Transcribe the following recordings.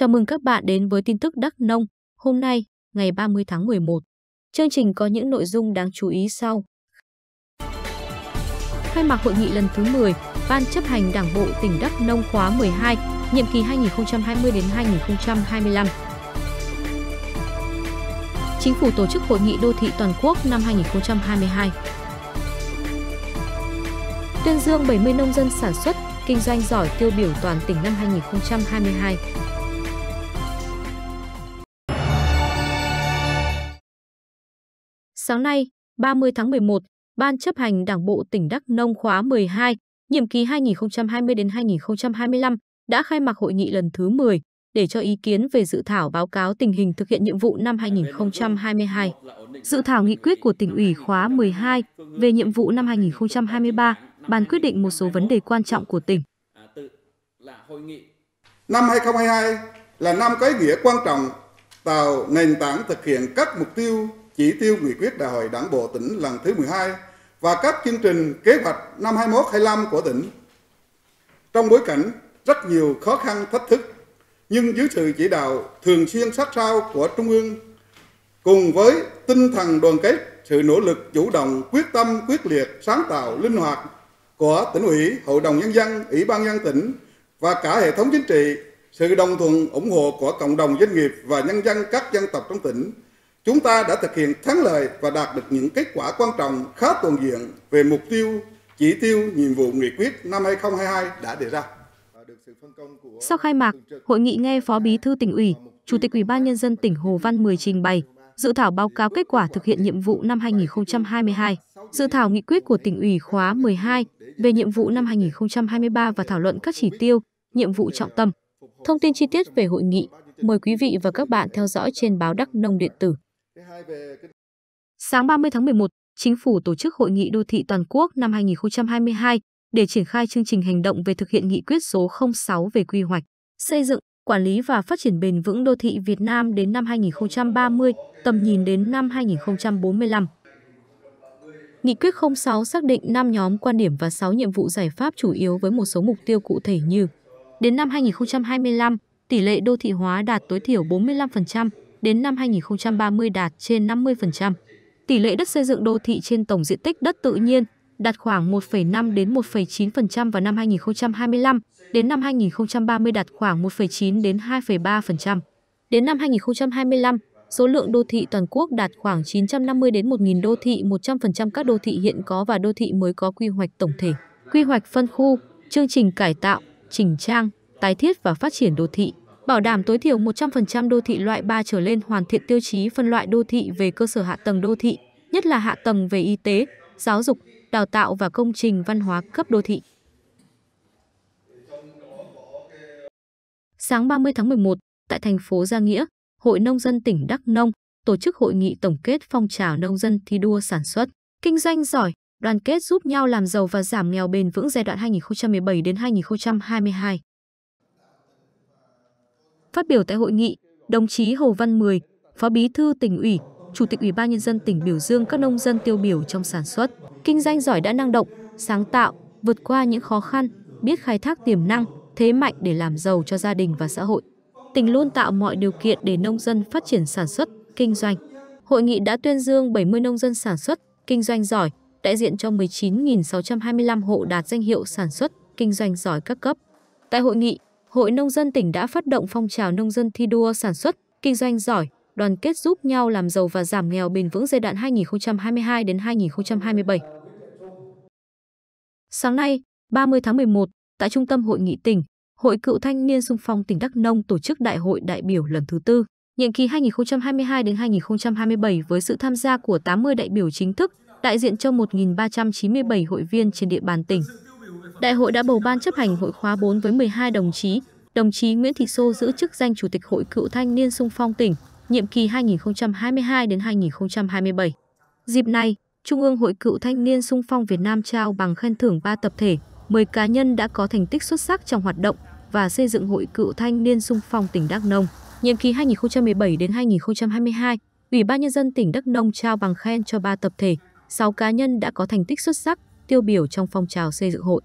Chào mừng các bạn đến với tin tức Đắk Nông hôm nay, ngày 30 tháng 11. Chương trình có những nội dung đáng chú ý sau. Khai mạc hội nghị lần thứ 10, Ban chấp hành Đảng bộ tỉnh Đắk Nông khóa 12, nhiệm kỳ 2020 đến 2025. Chính phủ tổ chức hội nghị đô thị toàn quốc năm 2022. Tuyên dương 70 nông dân sản xuất, kinh doanh giỏi tiêu biểu toàn tỉnh năm 2022. Sáng nay, 30 tháng 11, Ban chấp hành Đảng bộ tỉnh Đắk Nông khóa 12, nhiệm kỳ 2020 đến 2025 đã khai mạc hội nghị lần thứ 10 để cho ý kiến về dự thảo báo cáo tình hình thực hiện nhiệm vụ năm 2022. Dự thảo nghị quyết của tỉnh ủy khóa 12 về nhiệm vụ năm 2023 bàn quyết định một số vấn đề quan trọng của tỉnh. Năm 2022 là năm có ý nghĩa quan trọng tạo nền tảng thực hiện các mục tiêu chỉ tiêu nghị quyết đại hội đảng bộ tỉnh lần thứ 12 và các chương trình kế hoạch năm 21-25 của tỉnh. Trong bối cảnh rất nhiều khó khăn thách thức, nhưng dưới sự chỉ đạo thường xuyên sát sao của Trung ương, cùng với tinh thần đoàn kết, sự nỗ lực chủ động, quyết tâm, quyết liệt, sáng tạo, linh hoạt của tỉnh ủy, hội đồng nhân dân, ủy ban nhân tỉnh và cả hệ thống chính trị, sự đồng thuận ủng hộ của cộng đồng doanh nghiệp và nhân dân các dân tộc trong tỉnh, chúng ta đã thực hiện thắng lợi và đạt được những kết quả quan trọng khá toàn diện về mục tiêu, chỉ tiêu, nhiệm vụ nghị quyết năm 2022 đã đề ra. Sau khai mạc, hội nghị nghe Phó Bí thư tỉnh ủy, Chủ tịch Ủy ban nhân dân tỉnh Hồ Văn Mười trình bày dự thảo báo cáo kết quả thực hiện nhiệm vụ năm 2022, dự thảo nghị quyết của tỉnh ủy khóa 12 về nhiệm vụ năm 2023 và thảo luận các chỉ tiêu, nhiệm vụ trọng tâm. Thông tin chi tiết về hội nghị, mời quý vị và các bạn theo dõi trên báo Đắc Nông điện tử. Thứ hai về cái... Sáng 30 tháng 11, Chính phủ tổ chức Hội nghị Đô thị Toàn quốc năm 2022 để triển khai chương trình hành động về thực hiện nghị quyết số 06 về quy hoạch, xây dựng, quản lý và phát triển bền vững đô thị Việt Nam đến năm 2030, tầm nhìn đến năm 2045. Nghị quyết 06 xác định 5 nhóm quan điểm và 6 nhiệm vụ giải pháp chủ yếu với một số mục tiêu cụ thể như Đến năm 2025, tỷ lệ đô thị hóa đạt tối thiểu 45%, đến năm 2030 đạt trên 50%. Tỷ lệ đất xây dựng đô thị trên tổng diện tích đất tự nhiên đạt khoảng 1,5 đến 1,9% vào năm 2025, đến năm 2030 đạt khoảng 1,9 đến 2,3%. Đến năm 2025, số lượng đô thị toàn quốc đạt khoảng 950 đến 1.000 đô thị, 100% các đô thị hiện có và đô thị mới có quy hoạch tổng thể, quy hoạch phân khu, chương trình cải tạo, chỉnh trang, tái thiết và phát triển đô thị bảo đảm tối thiểu 100% đô thị loại 3 trở lên hoàn thiện tiêu chí phân loại đô thị về cơ sở hạ tầng đô thị, nhất là hạ tầng về y tế, giáo dục, đào tạo và công trình văn hóa cấp đô thị. Sáng 30 tháng 11, tại thành phố Gia Nghĩa, Hội Nông dân tỉnh Đắk Nông tổ chức hội nghị tổng kết phong trào nông dân thi đua sản xuất, kinh doanh giỏi, đoàn kết giúp nhau làm giàu và giảm nghèo bền vững giai đoạn 2017 đến 2022. Phát biểu tại hội nghị, đồng chí Hồ Văn Mười, Phó Bí thư tỉnh ủy, Chủ tịch Ủy ban nhân dân tỉnh biểu dương các nông dân tiêu biểu trong sản xuất, kinh doanh giỏi đã năng động, sáng tạo, vượt qua những khó khăn, biết khai thác tiềm năng, thế mạnh để làm giàu cho gia đình và xã hội. Tỉnh luôn tạo mọi điều kiện để nông dân phát triển sản xuất, kinh doanh. Hội nghị đã tuyên dương 70 nông dân sản xuất, kinh doanh giỏi, đại diện cho 19.625 hộ đạt danh hiệu sản xuất, kinh doanh giỏi các cấp. Tại hội nghị, Hội Nông dân tỉnh đã phát động phong trào nông dân thi đua sản xuất, kinh doanh giỏi, đoàn kết giúp nhau làm giàu và giảm nghèo bền vững giai đoạn 2022 đến 2027. Sáng nay, 30 tháng 11, tại Trung tâm Hội nghị tỉnh, Hội Cựu Thanh niên Xung phong tỉnh Đắk Nông tổ chức Đại hội đại biểu lần thứ tư, nhiệm kỳ 2022 đến 2027 với sự tham gia của 80 đại biểu chính thức, đại diện cho 1.397 hội viên trên địa bàn tỉnh. Đại hội đã bầu ban chấp hành hội khóa 4 với 12 đồng chí. Đồng chí Nguyễn Thị Sô giữ chức danh Chủ tịch Hội Cựu Thanh niên Sung phong tỉnh, nhiệm kỳ 2022 đến 2027. Dịp này, Trung ương Hội Cựu Thanh niên Sung phong Việt Nam trao bằng khen thưởng 3 tập thể, 10 cá nhân đã có thành tích xuất sắc trong hoạt động và xây dựng Hội Cựu Thanh niên Sung phong tỉnh Đắk Nông. Nhiệm kỳ 2017 đến 2022, Ủy ban nhân dân tỉnh Đắk Nông trao bằng khen cho 3 tập thể, 6 cá nhân đã có thành tích xuất sắc tiêu biểu trong phong trào xây dựng hội.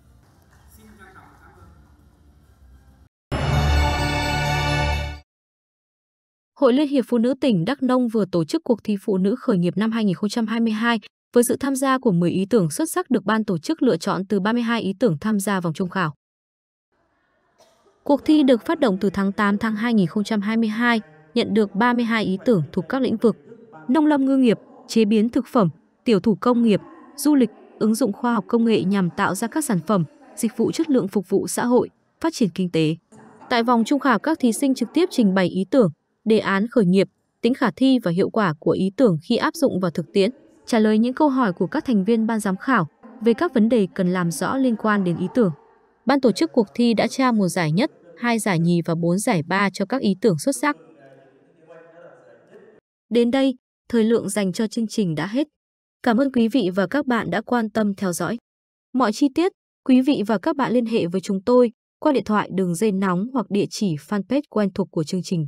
Hội Liên hiệp Phụ nữ tỉnh Đắk Nông vừa tổ chức cuộc thi phụ nữ khởi nghiệp năm 2022 với sự tham gia của 10 ý tưởng xuất sắc được ban tổ chức lựa chọn từ 32 ý tưởng tham gia vòng trung khảo. Cuộc thi được phát động từ tháng 8 tháng 2022, nhận được 32 ý tưởng thuộc các lĩnh vực nông lâm ngư nghiệp, chế biến thực phẩm, tiểu thủ công nghiệp, du lịch, ứng dụng khoa học công nghệ nhằm tạo ra các sản phẩm, dịch vụ chất lượng phục vụ xã hội, phát triển kinh tế. Tại vòng trung khảo các thí sinh trực tiếp trình bày ý tưởng, đề án khởi nghiệp, tính khả thi và hiệu quả của ý tưởng khi áp dụng vào thực tiễn, trả lời những câu hỏi của các thành viên ban giám khảo về các vấn đề cần làm rõ liên quan đến ý tưởng. Ban tổ chức cuộc thi đã trao một giải nhất, hai giải nhì và bốn giải ba cho các ý tưởng xuất sắc. Đến đây, thời lượng dành cho chương trình đã hết. Cảm ơn quý vị và các bạn đã quan tâm theo dõi. Mọi chi tiết, quý vị và các bạn liên hệ với chúng tôi qua điện thoại đường dây nóng hoặc địa chỉ fanpage quen thuộc của chương trình.